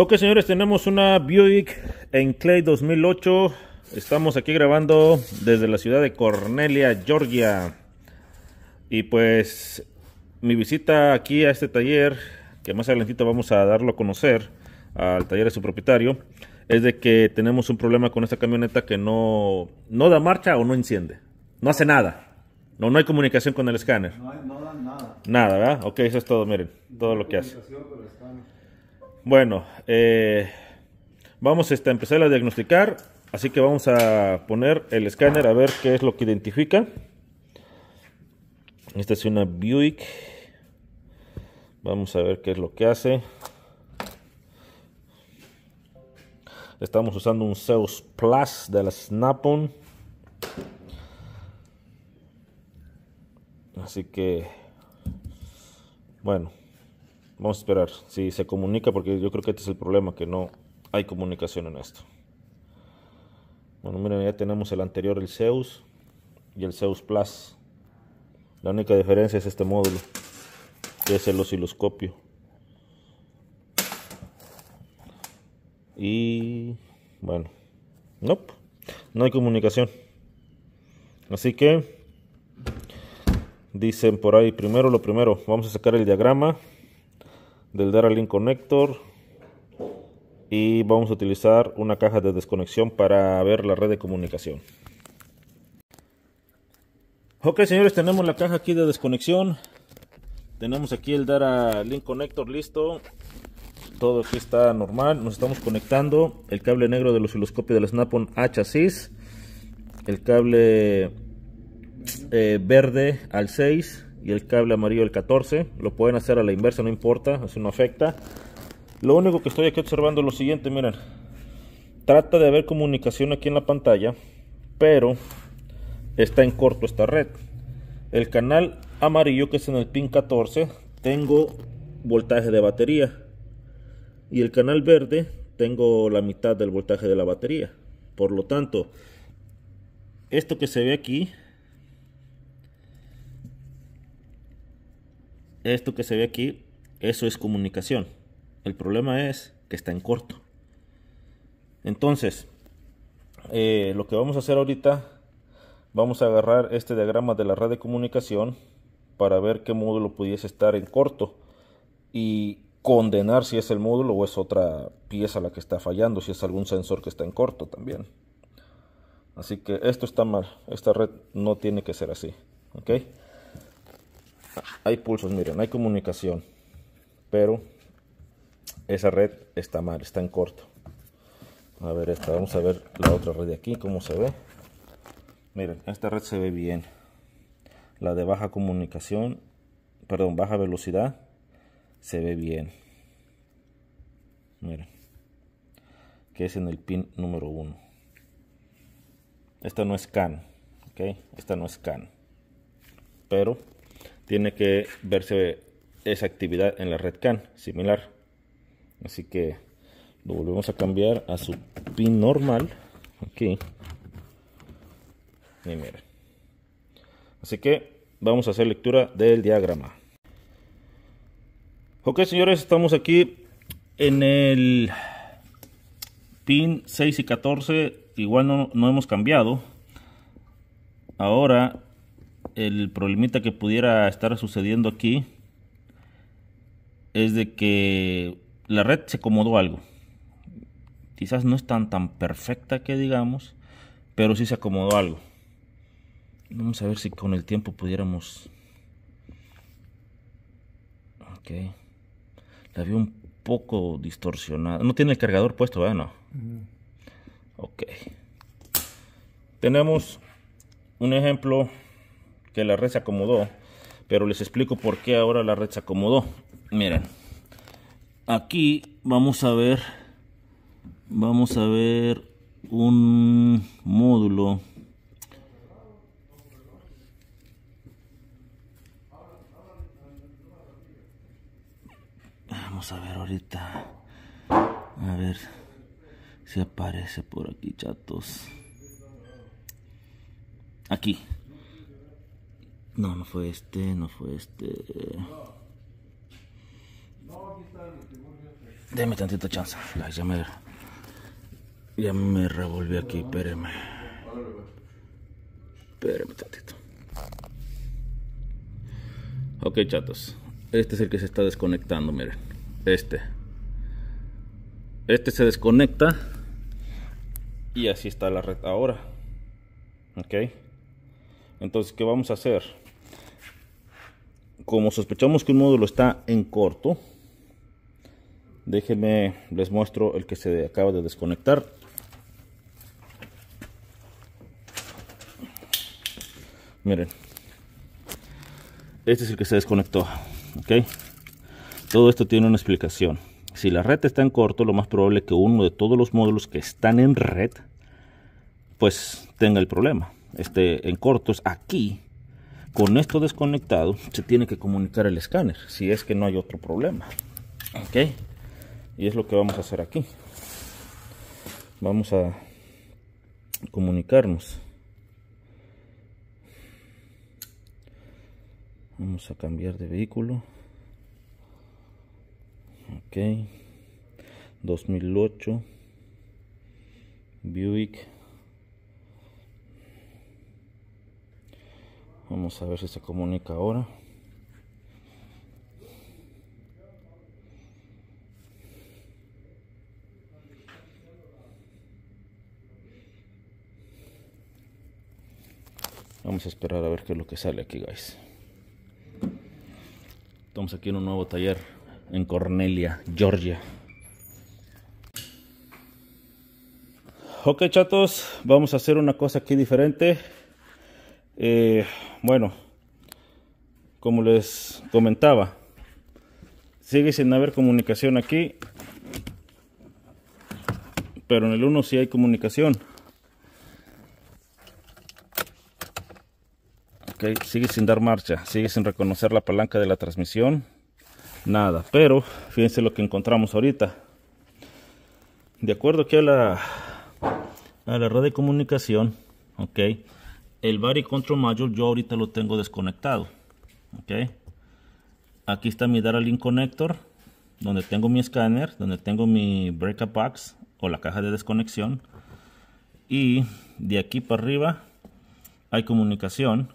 Ok, señores, tenemos una Buick en Clay 2008. Estamos aquí grabando desde la ciudad de Cornelia, Georgia. Y pues mi visita aquí a este taller, que más adelantito vamos a darlo a conocer al taller de su propietario, es de que tenemos un problema con esta camioneta que no, no da marcha o no enciende. No hace nada. No, no hay comunicación con el escáner. No, nada. Nada, ¿verdad? Ok, eso es todo, miren, todo lo que hace. Con bueno, eh, vamos este, a empezar a diagnosticar. Así que vamos a poner el escáner a ver qué es lo que identifica. Esta es una Buick. Vamos a ver qué es lo que hace. Estamos usando un Zeus Plus de la Snap-on. Así que, bueno, Vamos a esperar si se comunica, porque yo creo que este es el problema, que no hay comunicación en esto. Bueno, miren, ya tenemos el anterior, el Zeus, y el Zeus Plus. La única diferencia es este módulo, que es el osciloscopio. Y bueno, no, no hay comunicación. Así que dicen por ahí, primero lo primero, vamos a sacar el diagrama del Link Connector y vamos a utilizar una caja de desconexión para ver la red de comunicación. Ok señores, tenemos la caja aquí de desconexión. Tenemos aquí el Dara Link Connector listo. Todo aquí está normal. Nos estamos conectando. El cable negro del osciloscopio del Snap-on h chasis. El cable eh, verde al 6 y el cable amarillo el 14. Lo pueden hacer a la inversa, no importa, eso no afecta. Lo único que estoy aquí observando es lo siguiente, miren. Trata de haber comunicación aquí en la pantalla, pero está en corto esta red. El canal amarillo que es en el pin 14, tengo voltaje de batería. Y el canal verde, tengo la mitad del voltaje de la batería. Por lo tanto, esto que se ve aquí esto que se ve aquí, eso es comunicación. El problema es que está en corto. Entonces, eh, lo que vamos a hacer ahorita, vamos a agarrar este diagrama de la red de comunicación para ver qué módulo pudiese estar en corto y condenar si es el módulo o es otra pieza la que está fallando, si es algún sensor que está en corto también. Así que esto está mal, esta red no tiene que ser así hay pulsos, miren, hay comunicación, pero esa red está mal, está en corto. A ver esta, vamos a ver la otra red de aquí, cómo se ve. Miren, esta red se ve bien. La de baja comunicación, perdón, baja velocidad, se ve bien. Miren, que es en el pin número 1. Esta no es CAN, ok, esta no es CAN. Pero tiene que verse esa actividad en la red CAN, similar. Así que lo volvemos a cambiar a su pin normal, aquí. Y miren. Así que vamos a hacer lectura del diagrama. Ok, señores, estamos aquí en el pin 6 y 14. Igual no, no hemos cambiado. Ahora el problemita que pudiera estar sucediendo aquí es de que la red se acomodó algo. Quizás no es tan, tan perfecta que digamos, pero sí se acomodó algo. Vamos a ver si con el tiempo pudiéramos... Ok. La vi un poco distorsionada. No tiene el cargador puesto, ¿verdad? No. Ok. Tenemos un ejemplo la red se acomodó. Pero les explico por qué ahora la red se acomodó. Miren. Aquí vamos a ver. Vamos a ver un módulo. Vamos a ver ahorita. A ver si aparece por aquí, chatos. Aquí. No, no fue este, no fue este. Deme tantito chance. Ya me, ya revolví aquí, espéreme. Espéreme tantito. Ok, chatos. Este es el que se está desconectando, miren. Este. Este se desconecta. Y así está la red ahora. Ok. Entonces, ¿qué vamos a hacer? como sospechamos que un módulo está en corto, déjenme, les muestro el que se acaba de desconectar. Miren, este es el que se desconectó, ¿ok? Todo esto tiene una explicación. Si la red está en corto, lo más probable es que uno de todos los módulos que están en red, pues tenga el problema. Este en corto es aquí con esto desconectado se tiene que comunicar el escáner, si es que no hay otro problema. Ok, y es lo que vamos a hacer aquí. Vamos a comunicarnos. Vamos a cambiar de vehículo. Ok. 2008. Buick Vamos a ver si se comunica ahora. Vamos a esperar a ver qué es lo que sale aquí, guys. Estamos aquí en un nuevo taller en Cornelia, Georgia. Ok, chatos, vamos a hacer una cosa aquí diferente. Eh, bueno, como les comentaba, sigue sin haber comunicación aquí, pero en el 1 sí hay comunicación. Okay, sigue sin dar marcha, sigue sin reconocer la palanca de la transmisión, nada, pero fíjense lo que encontramos ahorita. De acuerdo aquí a la, a la red de comunicación, ok, el body control Module yo ahorita lo tengo desconectado okay. aquí está mi data link connector donde tengo mi escáner donde tengo mi breakup box o la caja de desconexión y de aquí para arriba hay comunicación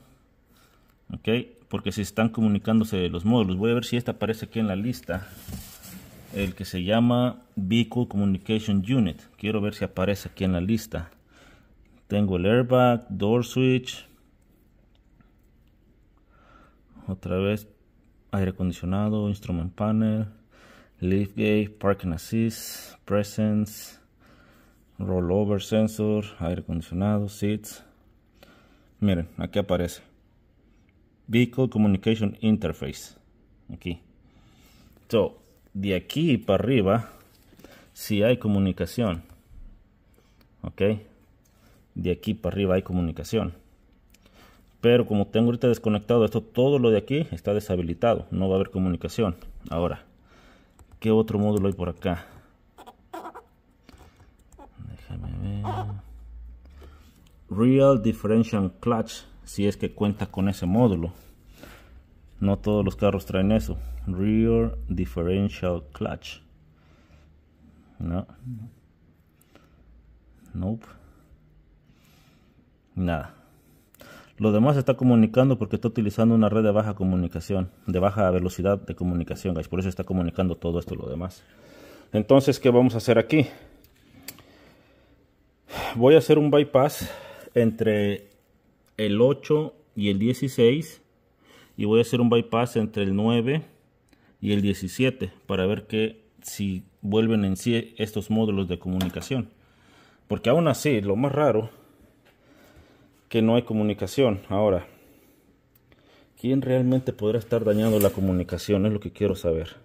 ok porque si están comunicándose los módulos voy a ver si esta aparece aquí en la lista el que se llama Vehicle Communication Unit quiero ver si aparece aquí en la lista tengo el airbag, door switch. Otra vez aire acondicionado, instrument panel, lift gate, parking assist, presence, rollover sensor, aire acondicionado, seats. Miren, aquí aparece. Vehicle Communication Interface. Aquí. So, de aquí para arriba, si hay comunicación. Ok, de aquí para arriba hay comunicación. Pero como tengo ahorita desconectado esto, todo lo de aquí está deshabilitado. No va a haber comunicación. Ahora, ¿qué otro módulo hay por acá? Déjame ver. Real Differential Clutch, si es que cuenta con ese módulo. No todos los carros traen eso. Real Differential Clutch. No. Nope. Nada. Lo demás está comunicando porque está utilizando una red de baja comunicación, de baja velocidad de comunicación, Por eso está comunicando todo esto, lo demás. Entonces, ¿qué vamos a hacer aquí? Voy a hacer un bypass entre el 8 y el 16 y voy a hacer un bypass entre el 9 y el 17 para ver que si vuelven en sí estos módulos de comunicación. Porque aún así, lo más raro no hay comunicación. Ahora, ¿quién realmente podrá estar dañando la comunicación? Es lo que quiero saber.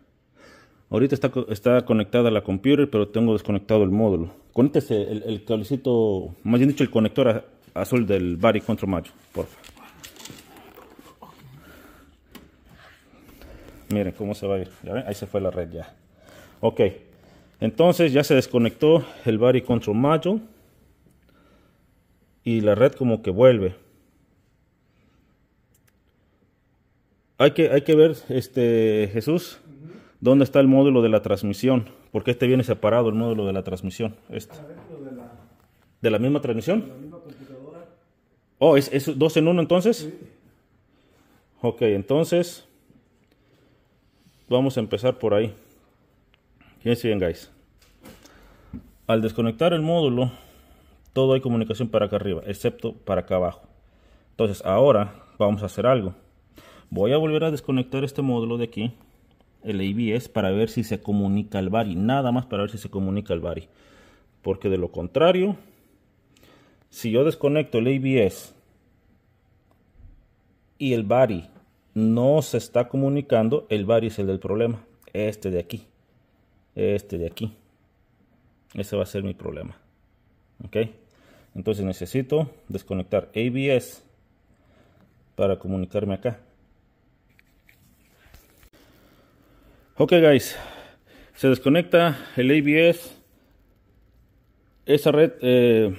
Ahorita está, está conectada la computer, pero tengo desconectado el módulo. Conéctese el, el cablecito, más bien dicho, el conector azul del Bari Control Mayo, porfa. Miren cómo se va a ir. Ahí se fue la red ya. Ok. Entonces ya se desconectó el Bari Control Mayo y la red como que vuelve. Hay que, hay que ver, este, Jesús, dónde está el módulo de la transmisión, porque este viene separado, el módulo de la transmisión. Este. De la, misma transmisión? De la misma computadora. Oh, ¿es, dos en uno entonces? Ok, entonces vamos a empezar por ahí. Fíjense bien, guys. Al desconectar el módulo, todo hay comunicación para acá arriba, excepto para acá abajo. Entonces ahora vamos a hacer algo. Voy a volver a desconectar este módulo de aquí, el ABS, para ver si se comunica al bari. Nada más para ver si se comunica el bari. Porque de lo contrario, si yo desconecto el ABS y el bari no se está comunicando, el bari es el del problema. Este de aquí. Este de aquí. Ese va a ser mi problema. ¿Ok? entonces necesito desconectar ABS para comunicarme acá ok guys se desconecta el ABS esa red eh,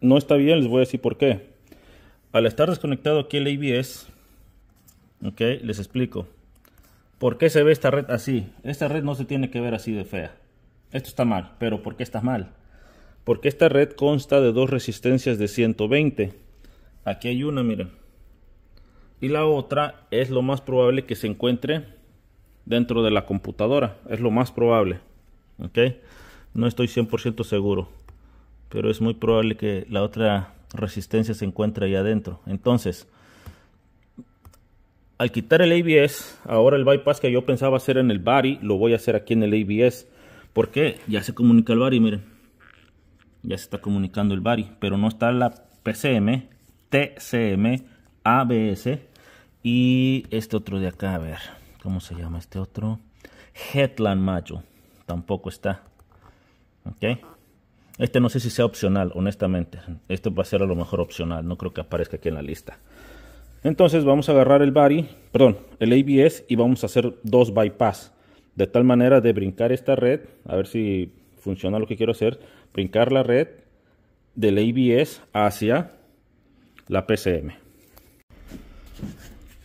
no está bien les voy a decir por qué al estar desconectado aquí el ABS ok les explico por qué se ve esta red así esta red no se tiene que ver así de fea esto está mal pero por qué está mal porque esta red consta de dos resistencias de 120. Aquí hay una, miren. Y la otra es lo más probable que se encuentre dentro de la computadora. Es lo más probable. ¿Ok? No estoy 100% seguro. Pero es muy probable que la otra resistencia se encuentre ahí adentro. Entonces, al quitar el ABS, ahora el bypass que yo pensaba hacer en el Bari lo voy a hacer aquí en el ABS. Porque ya se comunica el Bari, miren. Ya se está comunicando el Bari, pero no está la PCM, TCM, ABS y este otro de acá, a ver, ¿cómo se llama este otro? Headland Macho, tampoco está. Ok. Este no sé si sea opcional, honestamente. Este va a ser a lo mejor opcional, no creo que aparezca aquí en la lista. Entonces vamos a agarrar el Bari, perdón, el ABS y vamos a hacer dos bypass. De tal manera de brincar esta red, a ver si funciona lo que quiero hacer brincar la red del ABS hacia la PCM.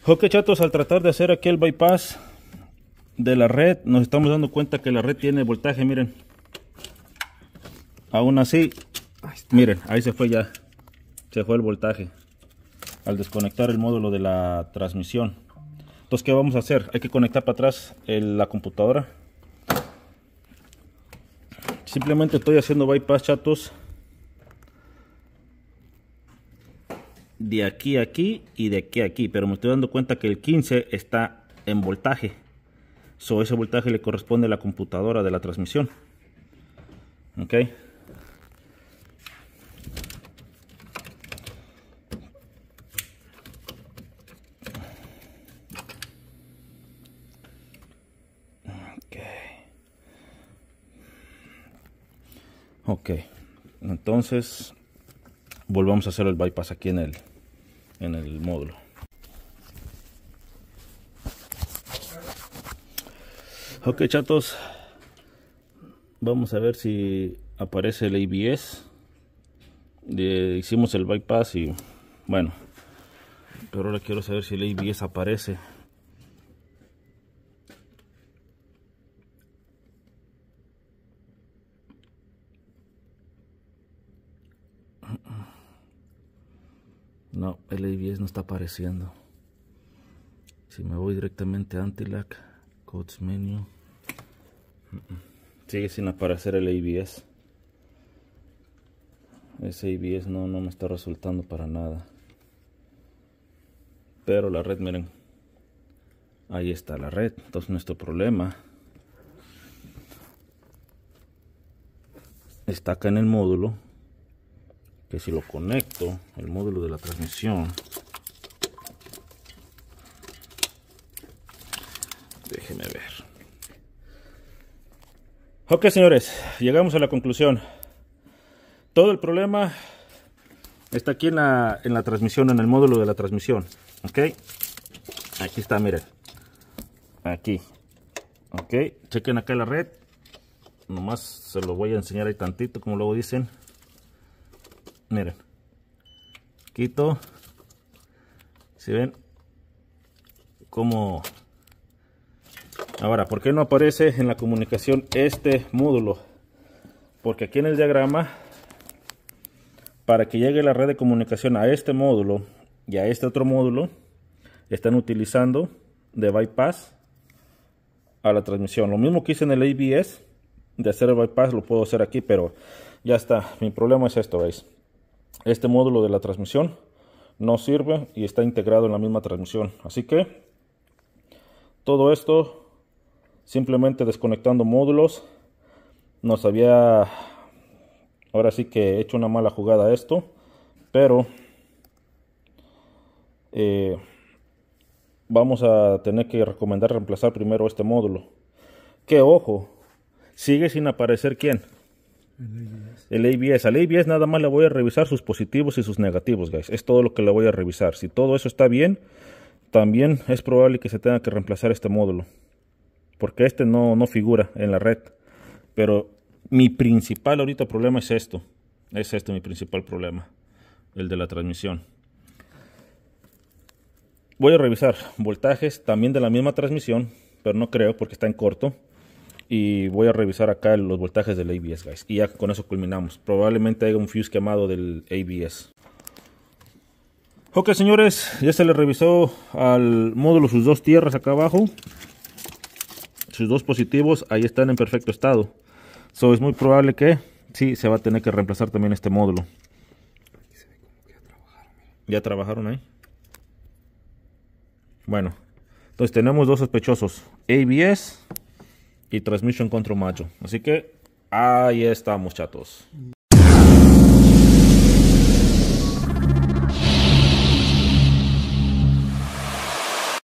Ok chatos, al tratar de hacer aquí el bypass de la red, nos estamos dando cuenta que la red tiene voltaje, miren. Aún así, miren, ahí se fue ya, se fue el voltaje al desconectar el módulo de la transmisión. Entonces, ¿qué vamos a hacer? Hay que conectar para atrás la computadora Simplemente estoy haciendo bypass, chatos. De aquí a aquí y de aquí a aquí. Pero me estoy dando cuenta que el 15 está en voltaje. So, ese voltaje le corresponde a la computadora de la transmisión. ok ok entonces volvamos a hacer el bypass aquí en el en el módulo ok chatos vamos a ver si aparece el ABS hicimos el bypass y bueno pero ahora quiero saber si el ABS aparece No, el ABS no está apareciendo. Si me voy directamente a Antilac, Codes Menu. Sigue sin aparecer el ABS. Ese ABS no, no me está resultando para nada. Pero la red, miren. Ahí está la red. Entonces nuestro problema está acá en el módulo que si lo conecto el módulo de la transmisión déjeme ver ok señores llegamos a la conclusión todo el problema está aquí en la, en la transmisión en el módulo de la transmisión ok aquí está miren aquí ok chequen acá la red nomás se lo voy a enseñar ahí tantito como luego dicen miren quito si ven como ahora por qué no aparece en la comunicación este módulo porque aquí en el diagrama para que llegue la red de comunicación a este módulo y a este otro módulo están utilizando de bypass a la transmisión. Lo mismo que hice en el ABS, de hacer el bypass lo puedo hacer aquí, pero ya está. Mi problema es esto, ¿veis? este módulo de la transmisión no sirve y está integrado en la misma transmisión. Así que todo esto simplemente desconectando módulos nos había ahora sí que he hecho una mala jugada esto, pero eh, vamos a tener que recomendar reemplazar primero este módulo. Que ojo, sigue sin aparecer quién. El ABS. El Al ABS nada más le voy a revisar sus positivos y sus negativos, guys. Es todo lo que le voy a revisar. Si todo eso está bien, también es probable que se tenga que reemplazar este módulo. Porque este no, no figura en la red. Pero mi principal ahorita problema es esto. Es este mi principal problema. El de la transmisión voy a revisar voltajes también de la misma transmisión, pero no creo porque está en corto y voy a revisar acá los voltajes del ABS, guys. Y ya con eso culminamos. Probablemente haya un fuse quemado del ABS. Ok, señores, ya se le revisó al módulo sus dos tierras acá abajo. Sus dos positivos, ahí están en perfecto estado. So, es muy probable que sí, se va a tener que reemplazar también este módulo. ¿Ya trabajaron ahí? Bueno, entonces tenemos dos sospechosos. ABS y Transmission contra Macho. Así que ahí estamos, chatos.